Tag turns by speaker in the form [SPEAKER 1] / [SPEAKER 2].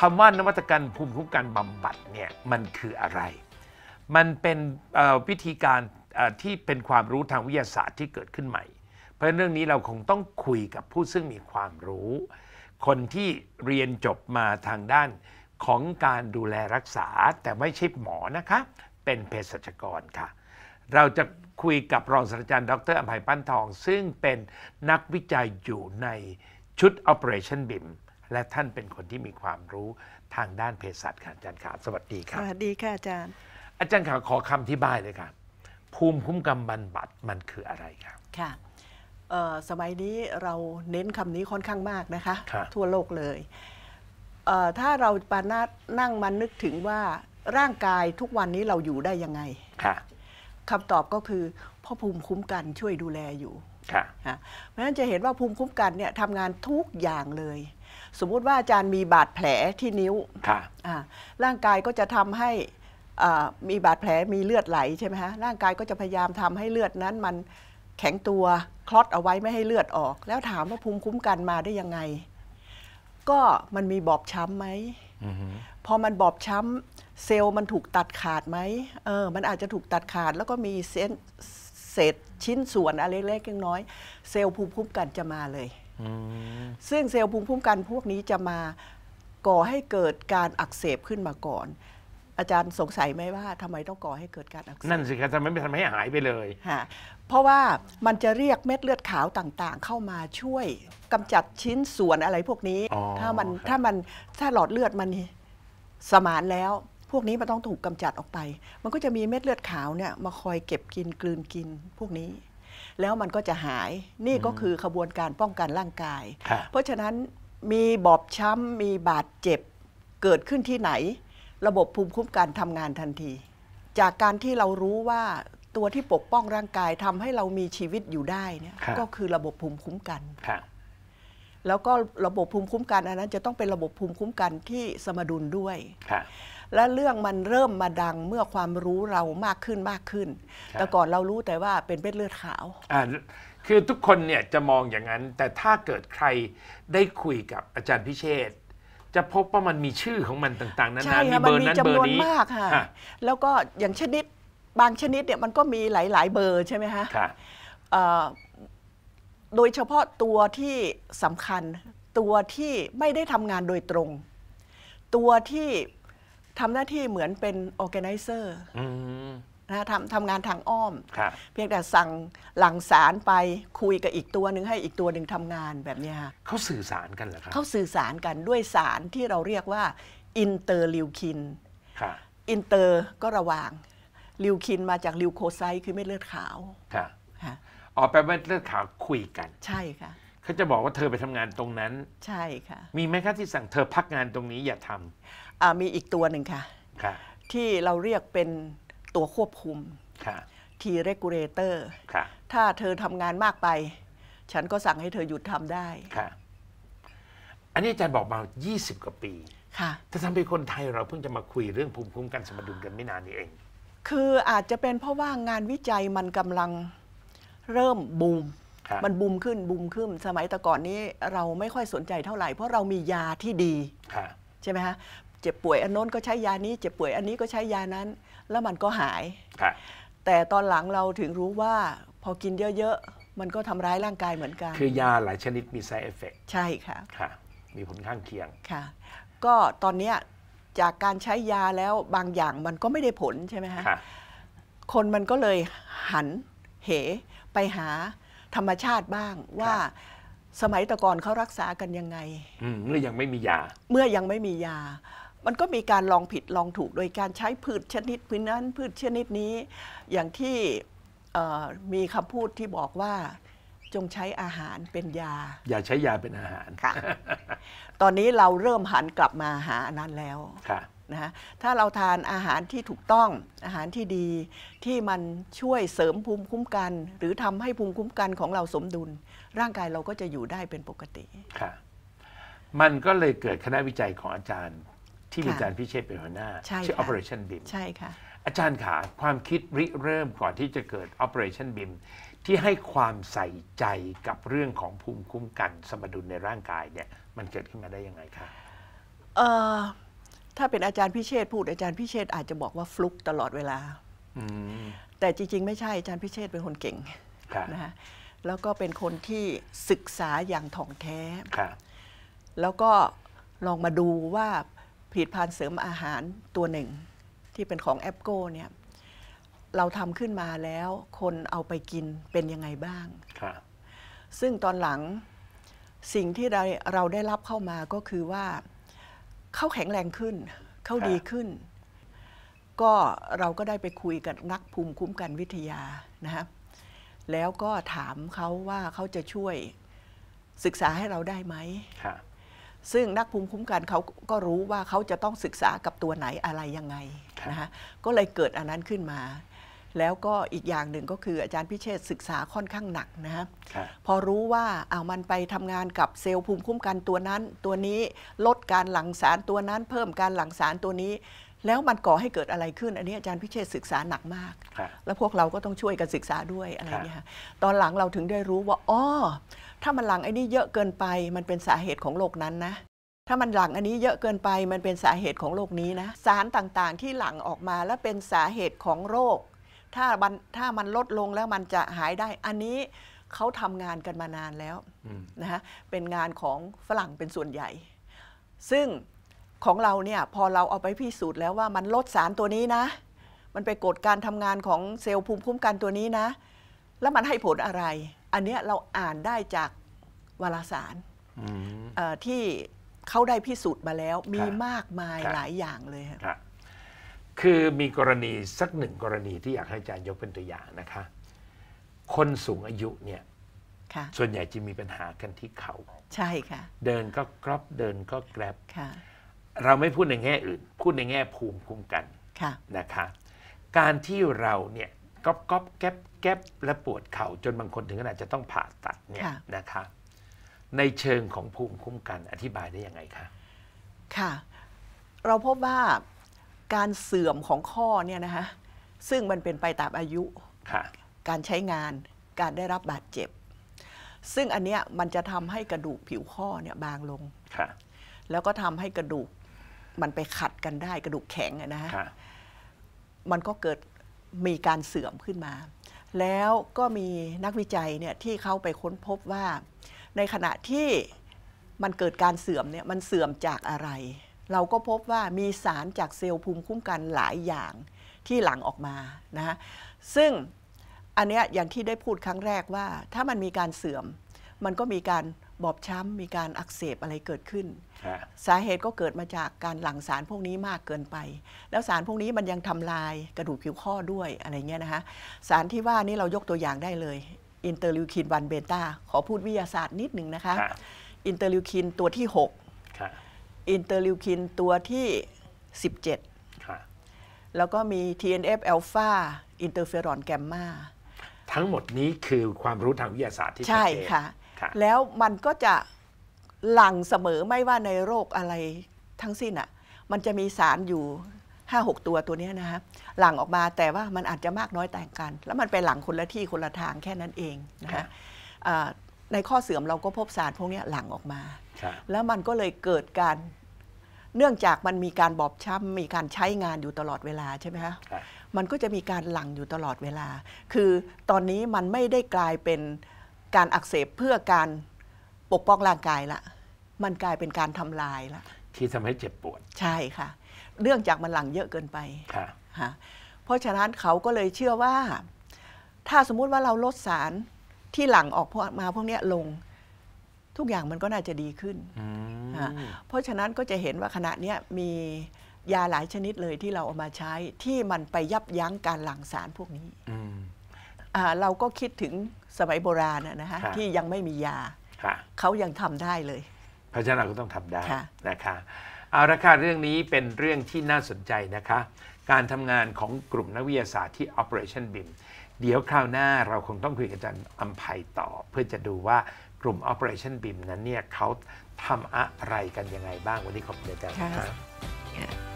[SPEAKER 1] คำว่านวัตกรรมภูมิคุ้มกันบำบัดเนี่ยมันคืออะไร มันเป็นวิธีการที่เป็นความรู้ทางวิทยาศาสตร์ที่เกิดขึ้นใหม่ เพราะเรื่องนี้เราคงต้องคุยกับผู้ซึ่งมีความรู้ คนที่เรียนจบมาทางด้านของการดูแลรักษาแต่ไม่ใช่หมอนะคะเป็นเภสัชกรค่ะเราจะคุยกับรองศาสตราจารย์ดรอภัยปั้นทอง ซึ่งเป็นนักวิจัยอยู่ในชุด Operation BIM และท่านเป็นคนที่มีความรู้ทางด้านเภสัชค่ะอาจารย์ขาสวัสดีครับสว
[SPEAKER 2] ัสดีค่ะอาจารย์
[SPEAKER 1] อาจารย์ขาขอคำที่บายเลยค่ะภูมิคุ้มกันบรรบัดมันคืออะไรครับ
[SPEAKER 2] ค่ะสมัยนี้เราเน้นคำนี้ค่อนข้างมากนะคะ ทั่วโลกเลยเถ้าเราปานานั่งมันนึกถึงว่าร่างกายทุกวันนี้เราอยู่ได้ยังไงค่ะคำตอบก็คือพ่อภูมิคุ้มกันช่วยดูแลอยู่เพราะฉะนั้นจะเห็นว่าภูมิคุ้มกันเนี่ยทำงานทุกอย่างเลย สมมุติว่าอาจารย์มีบาดแผลที่นิ้วร่างกายก็จะทำให้มีบาดแผลมีเลือดไหลใช่ไหมฮะร่างกายก็จะพยายามทำให้เลือดนั้นมันแข็งตัวคลอดเอาไว้ไม่ให้เลือดออก แล้วถามว่าภูมิคุ้มกันมาได้ยังไง ก็มันมีบอบช้ำไหมพอมันบอบช้ำเซลล์มันถูกตัดขาดไหมเออมันอาจจะถูกตัดขาดแล้วก็มีเซนเศษชิ้นส่วนอะไรเล็กๆน้อยเซลล์ภูมิคุ้มกันจะมาเลยซึ่งเซลล์ภูมิคุ้มกันพวกนี้จะมาก่อให้เกิดการอักเสบขึ้นมาก่อน อาจารย์สงสัยไหมว่าทำไมต้องก่อให้เกิดการอักเสบนั่น
[SPEAKER 1] สิครับทำไมไม่ทำให้หายไปเลย
[SPEAKER 2] ฮะเพราะว่ามันจะเรียกเม็ดเลือดขาวต่างๆเข้ามาช่วยกำจัดชิ้นส่วนอะไรพวกนี้ถ้ามันถ้ามันถ้าหลอดเลือดมันสมานแล้ววกนี้มันต้องถูกกำจัดออกไป มันก็จะมีเม็ดเลือดขาวเนี่ยมาคอยเก็บกินกลืนกินพวกนี้ แล้วมันก็จะหาย นี่ก็คือขบวนการป้องกันร่างกาย เพราะฉะนั้นมีบอบช้ำมีบาดเจ็บเกิดขึ้นที่ไหน ระบบภูมิคุ้มกันทำงานทันที จากการที่เรารู้ว่าตัวที่ปกป้องร่างกายทำให้เรามีชีวิตอยู่ได้เนี่ยก็คือระบบภูมิคุ้มกัน แล้วก็ระบบภูมิคุ้มกันอันนั้น จะต้องเป็นระบบภูมิคุ้มกันที่สมดุลด้วยและเรื่องมันเริ่มมาดังเมื่อความรู้เรามากขึ้นมากขึ้น แต่ก่อนเรารู้แต่ว่าเป็นเม็ดเลือดขาว
[SPEAKER 1] อ่าคือทุกคนเนี่ยจะมองอย่างนั้น แต่ถ้าเกิดใครได้คุยกับอาจารย์พิเชษ จะพบว่ามันมีชื่อของมันต่างๆนั้นนะมีเบอร์นั้นเบอร์นี้มากค่ะ
[SPEAKER 2] แล้วก็อย่างชนิดบางชนิดเนี่ยมันก็มีหลาย ๆ เบอร์ใช่ไหมฮะโดยเฉพาะตัวที่สำคัญตัวที่ไม่ได้ทำงานโดยตรง ตัวที่ทำหน้าที่เหมือนเป็น organizer นะทำทำงานทางอ้อม เพียงแต่สั่งหลังสารไปคุยกับอีกตัวหนึ่งให้อีกตัวหนึ่งทำงานแบบนี้ค่ะ
[SPEAKER 1] เขาสื่อสารกันเหรอครับเขา
[SPEAKER 2] สื่อสารกันด้วยสารที่เราเรียกว่าอินเตอร์ลิวคินอินเตอร์ก็ระวาง ลิวคินมาจากลิวโคไซต์ คือเม็ดเลือดขาว
[SPEAKER 1] ค่ะอ๋อแปลว่าเลือดขาวคุยกัน ใช่ค่ะเขาจะบอกว่าเธอไปทำงานตรงนั้น ใช่ค่ะ มีไหมคะที่สั่งเธอพักงานตรงนี้อย่าท
[SPEAKER 2] ำมีอีกตัวหนึ่งค่ะค่ะ ที่เราเรียกเป็นตัวควบคุม ค่ะทีเรกูเลเตอร์ค่ะถ้าเธอทำงานมากไป ฉันก็สั่งให้เธอหยุดทำได้ ค่ะ
[SPEAKER 1] อันนี้อาจารย์บอกมา 20 กว่าปีค่ะแต่ทาเป็นคนไทยเราเพิ่งจะมาคุยเรื่องภูมิคุ้มกันสมดุลกันไม่นานนี้เอง
[SPEAKER 2] คืออาจจะเป็นเพราะว่างานวิจัยมันกำลังเริ่มบูมมันบูมขึ้นบูมขึ้นสมัยตะก่อนนี้เราไม่ค่อยสนใจเท่าไหร่ เพราะเรามียาที่ดีใช่ไหมคะเจ็บป่วยอันโน้นก็ใช้ยานี้ เจ็บป่วยอันนี้ก็ใช้ยานั้น แล้วมันก็หาย แต่ตอนหลังเราถึงรู้ว่าพอกินเยอะๆ มันก็ทำร้ายร่างกายเหมือนกัน คือ
[SPEAKER 1] ยาหลายชนิดมี side effect
[SPEAKER 2] ใช่ค่ะค่ะ
[SPEAKER 1] มีผลข้างเคียง
[SPEAKER 2] ค่ะก็ตอนนี้จากการใช้ยาแล้วบางอย่างมันก็ไม่ได้ผลใช่ไหมคะคนมันก็เลยหันเหไปหาธรรมชาติบ้างว่าสมัยตะก่อนเขารักษากันยังไง
[SPEAKER 1] เมื่อยังไม่มียา
[SPEAKER 2] เมื่อยังไม่มียา มันก็มีการลองผิดลองถูกโดยการใช้พืชชนิดพื้นนั้น พืชชนิดนี้ อย่างที่มีคำพูดที่บอกว่าจงใช้อาหารเป็นยา
[SPEAKER 1] อย่าใช้ยาเป็นอาหารค่ะ
[SPEAKER 2] ตอนนี้เราเริ่มหันกลับมาหาอันนั้นแล้วค่ะนะฮะถ้าเราทานอาหารที่ถูกต้องอาหารที่ดีที่มันช่วยเสริมภูมิคุ้มกัน หรือทำให้ภูมิคุ้มกันของเราสมดุล ร่างกายเราก็จะอยู่ได้เป็นปกติ ค่ะ
[SPEAKER 1] มันก็เลยเกิดคณะวิจัยของอาจารย์ที่มีอาจารย์พิเชษเป็นหัวหน้าชื่อ Operation BIM ใช่ค่ะอาจารย์ขาความคิดริเริ่มก่อนที่จะเกิด Operation BIM ที่ให้ความใส่ใจกับเรื่องของภูมิคุ้มกัน สมดุลในร่างกายเนี่ยมันเกิดขึ้นมาได้ยังไงคะ
[SPEAKER 2] ถ้าเป็นอาจารย์พิเชษพูดอาจารย์พิเชษอาจจะบอกว่าฟลุกตลอดเวลาแต่จริง ๆไม่ใช่อาจารย์พิเชษเป็นคนเก่งนะฮะแล้วก็เป็นคนที่ศึกษาอย่างถ่องแท้แล้วก็ลองมาดูว่าผลิตภัณฑ์เสริมอาหารตัวหนึ่งที่เป็นของแอปโก้เนี่ยเราทำขึ้นมาแล้ว คนเอาไปกินเป็นยังไงบ้าง ซึ่งตอนหลังสิ่งที่เราได้รับเข้ามาก็คือว่าเขาแข็งแรงขึ้นเขาดีขึ้น ก็เราก็ได้ไปคุยกับนักภูมิคุ้มกันวิทยานะฮะแล้วก็ถามเขาว่าเขาจะช่วยศึกษาให้เราได้ไหมซึ่งนักภูมิคุ้มกันเขาก็รู้ว่าเขาจะต้องศึกษากับตัวไหนอะไรยังไงนะฮะก็เลยเกิดอันนั้นขึ้นมาแล้วก็อีกอย่างหนึ่งก็คืออาจารย์พิเชษศึกษาค่อนข้างหนักนะฮะพอรู้ว่าเอามันไปทำงานกับเซลล์ภูมิคุ้มกันตัวนั้น ตัวนี้ลดการหลั่งสารตัวนั้น เพิ่มการหลั่งสารตัวนี้ แล้วมันก่อให้เกิดอะไรขึ้นอันนี้อาจารย์พิเชษศึกษาหนักมาก แล้วพวกเราก็ต้องช่วยกันศึกษาด้วยอะไรเนี้ยตอนหลังเราถึงได้รู้ว่าอ๋อถ้ามันหลั่งไอ้นี่เยอะเกินไปมันเป็นสาเหตุของโรคนั้นนะ ถ้ามันหลังอันนี้เยอะเกินไปมันเป็นสาเหตุของโรคนี้นะสารต่างๆที่หลังออกมาและเป็นสาเหตุของโรคถ้ามันถ้ามันลดลงแล้วมันจะหายได้ อันนี้เขาทำงานกันมานานแล้วนะฮะเป็นงานของฝรั่งเป็นส่วนใหญ่ ซึ่งของเราเนี่ยพอเราเอาไปพิสูจน์แล้วว่ามันลดสารตัวนี้นะ มันไปกดการทำงานของเซลล์ภูมิคุ้มกันตัวนี้นะ แล้วมันให้ผลอะไร อันนี้เราอ่านได้จากวารสารที่เขาได้พิสูจน์มาแล้ว มีมากมายหลายอย่างเลยครับ
[SPEAKER 1] คือมีกรณีสักหนึ่งกรณีที่อยากให้อาจารย์ยกเป็นตัวอย่างนะคะ คนสูงอายุเนี่ยส่วนใหญ่จะมีปัญหากันที่เขา ใช่ค่ะ เดินก็กรอบเดินก็แกร็บเราไม่พูดในแง่อื่น พูดในแง่ภูมิคุ้มกันะนะคะ การที่เราเนี่ยกรอบกรอบแกรบแกรบและปวดเข่าจนบางคนถึงขนาดจะต้องผ่าตัดเนี่ยนะคะในเชิงของภูมิคุ้มกัน อธิบายได้ยังไงคะ
[SPEAKER 2] ค่ะเราพบว่าการเสื่อมของข้อเนี่ยนะคะซึ่งมันเป็นไปตามอายุ การใช้งานการได้รับบาดเจ็บ ซึ่งอันเนี้ยมันจะทำให้กระดูกผิวข้อเนี่ยบางลง แล้วก็ทำให้กระดูกมันไปขัดกันได้กระดูกแข็งนะฮะมันก็เกิดมีการเสื่อมขึ้นมา แล้วก็มีนักวิจัยเนี่ยที่เขาไปค้นพบว่า ในขณะที่มันเกิดการเสื่อมเนี่ยมันเสื่อมจากอะไรเราก็พบว่ามีสารจากเซลล์ภูมิคุ้มกันหลายอย่างที่หลั่งออกมา นะฮะ ซึ่งอันเนี้ยอย่างที่ได้พูดครั้งแรกว่าถ้ามันมีการเสื่อม มันก็มีการบอบช้ำ มีการอักเสบอะไรเกิดขึ้น สาเหตุก็เกิดมาจากการหลั่งสารพวกนี้มากเกินไป แล้วสารพวกนี้มันยังทำลายกระดูกผิวข้อด้วยอะไรเงี้ยนะคะสารที่ว่า นี่เรายกตัวอย่างได้เลยอินเตอร์ลิวคินวันเบต้าขอพูดวิทยาศาสตร์นิดหนึ่งนะคะอินเตอร์ลิวคินตัวที่6อินเตอร์ลิวคินตัวที่ 17 แล้วก็มี TNF อ l ลฟาอินเตอร์เฟอรอนแกมมา
[SPEAKER 1] ทั้งหมดนี้คือความรู้ทางวิทยาศาสตร์ที่ใช่ค่ะคะ
[SPEAKER 2] แล้วมันก็จะหลั่งเสมอไม่ว่าในโรคอะไรทั้งสิ้นอะ่ะมันจะมีสารอยู่ห้าหกตัวตัวนี้นะฮะหลั่งออกมาแต่ว่ามันอาจจะมากน้อยแตกกัน แล้วมันไปหลั่งคนละที่คนละทางแค่นั้นเองนะคะในข้อเสื่อมเราก็พบสาร พวกนี้หลั่งออกมา แล้วมันก็เลยเกิดการ เนื่องจากมันมีการบอบช้ำมีการใช้งานอยู่ตลอดเวลาใช่ไหมคะ มันก็จะมีการหลั่งอยู่ตลอดเวลา คือตอนนี้มันไม่ได้กลายเป็นการอักเสบเพื่อการปกป้องร่างกายละ มันกลายเป็นการทำลายละ
[SPEAKER 1] ที่ทำให้เจ็บปวด
[SPEAKER 2] ใช่ค่ะ เนื่องจากมันหลั่งเยอะเกินไปค่ะเพราะฉะนั้นเขาก็เลยเชื่อว่า ถ้าสมมุติว่าเราลดสารที่หลังออกมาพวกนี้ลงทุกอย่างมันก็น่าจะดีขึ้น เพราะฉะนั้นก็จะเห็นว่าขณะนี้มียาหลายชนิดเลยที่เราเอามาใช้ที่มันไปยับยั้งการหลั่งสารพวกนี้ เราก็คิดถึงสมัยโบราณนะฮะที่ยังไม่มียาเขายังทำได้เลย
[SPEAKER 1] เพราะฉะนั้นเราก็ต้องทำได้นะคะเอาละค่ะเรื่องนี้เป็นเรื่องที่น่าสนใจนะคะการทำงานของกลุ่มนักวิทยาศาสตร์ที่ Operation BIM เดี๋ยวคราวหน้าเราคงต้องคุยกับอาจารย์อัมภัยต่อ เพื่อจะดูว่ากลุ่ม Operation BIM นั้นเนี่ยเขาทำอะไรกันยังไงบ้าง วันนี้ขอบคุณอาจารย์ครับ